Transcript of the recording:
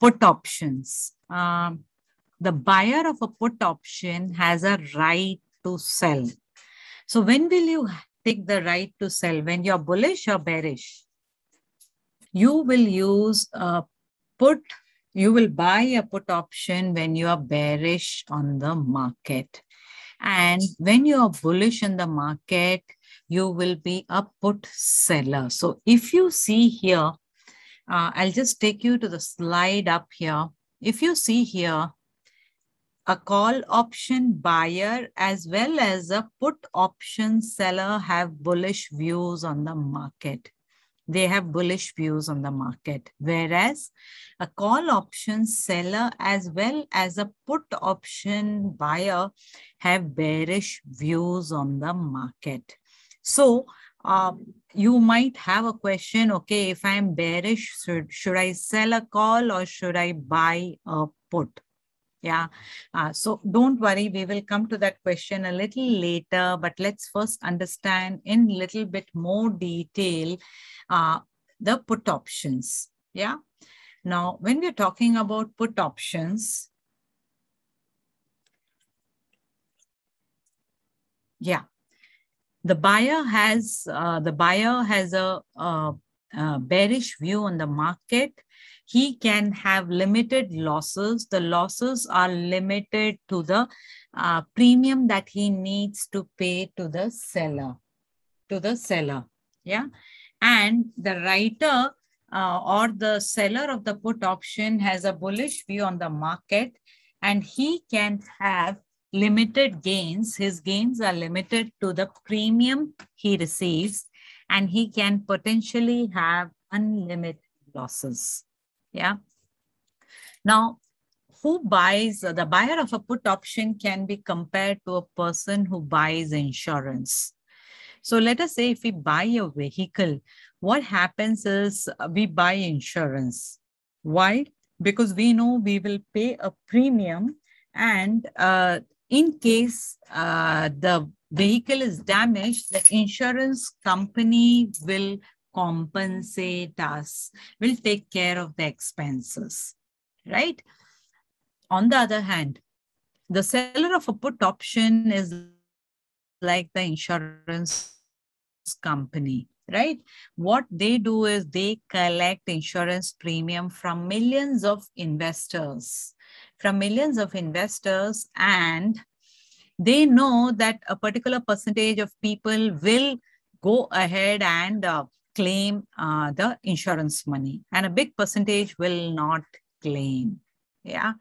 put options. Um, the buyer of a put option has a right to sell. So when will you take the right to sell? When you're bullish or bearish? You will use a put, you will buy a put option when you are bearish on the market. And when you are bullish in the market, you will be a put seller. So if you see here, uh, I'll just take you to the slide up here. If you see here, a call option buyer as well as a put option seller have bullish views on the market. They have bullish views on the market, whereas a call option seller as well as a put option buyer have bearish views on the market. So um, you might have a question okay if i'm bearish should, should i sell a call or should i buy a put yeah uh, so don't worry we will come to that question a little later but let's first understand in little bit more detail uh, the put options yeah now when we're talking about put options yeah the buyer has uh, the buyer has a, a, a, bearish view on the market he can have limited losses the losses are limited to the uh, premium that he needs to pay to the seller to the seller yeah and the writer uh, or the seller of the put option has a bullish view on the market and he can have limited gains. His gains are limited to the premium he receives and he can potentially have unlimited losses. Yeah. Now, who buys, the buyer of a put option can be compared to a person who buys insurance. So let us say if we buy a vehicle, what happens is we buy insurance. Why? Because we know we will pay a premium and uh, in case uh, the vehicle is damaged, the insurance company will compensate us, will take care of the expenses, right? On the other hand, the seller of a put option is like the insurance company, right? What they do is they collect insurance premium from millions of investors from millions of investors and they know that a particular percentage of people will go ahead and uh, claim uh, the insurance money and a big percentage will not claim yeah